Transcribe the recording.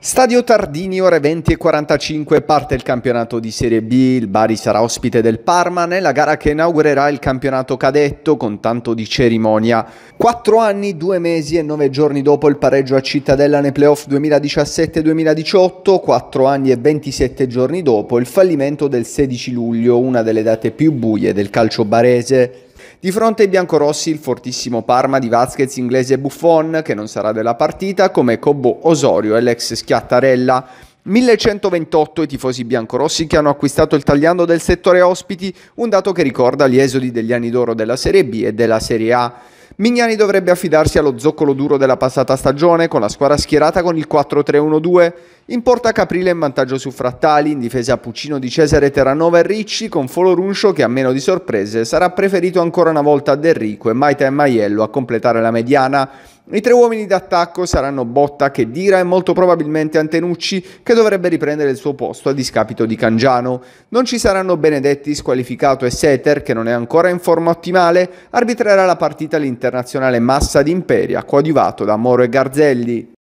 Stadio Tardini, ore 20 e 45, parte il campionato di Serie B, il Bari sarà ospite del Parma nella gara che inaugurerà il campionato cadetto con tanto di cerimonia. Quattro anni, due mesi e nove giorni dopo il pareggio a Cittadella nei playoff 2017-2018, quattro anni e 27 giorni dopo il fallimento del 16 luglio, una delle date più buie del calcio barese. Di fronte ai biancorossi il fortissimo Parma di Vazquez, Inglese Buffon, che non sarà della partita, come Cobo Osorio e l'ex Schiattarella. 1128 i tifosi biancorossi che hanno acquistato il tagliando del settore ospiti, un dato che ricorda gli esodi degli anni d'oro della Serie B e della Serie A. Mignani dovrebbe affidarsi allo zoccolo duro della passata stagione con la squadra schierata con il 4-3-1-2. In porta Caprile in vantaggio su Frattali, in difesa Puccino di Cesare Terranova e Ricci, con Folo Runcio che a meno di sorprese sarà preferito ancora una volta a Derrico e Maita e Maiello a completare la mediana. I tre uomini d'attacco saranno Botta, Chedira e molto probabilmente Antenucci, che dovrebbe riprendere il suo posto a discapito di Cangiano. Non ci saranno Benedetti, squalificato e Seter, che non è ancora in forma ottimale, arbitrerà la partita l'internazionale Massa d'Imperia, coadiuvato da Moro e Garzelli.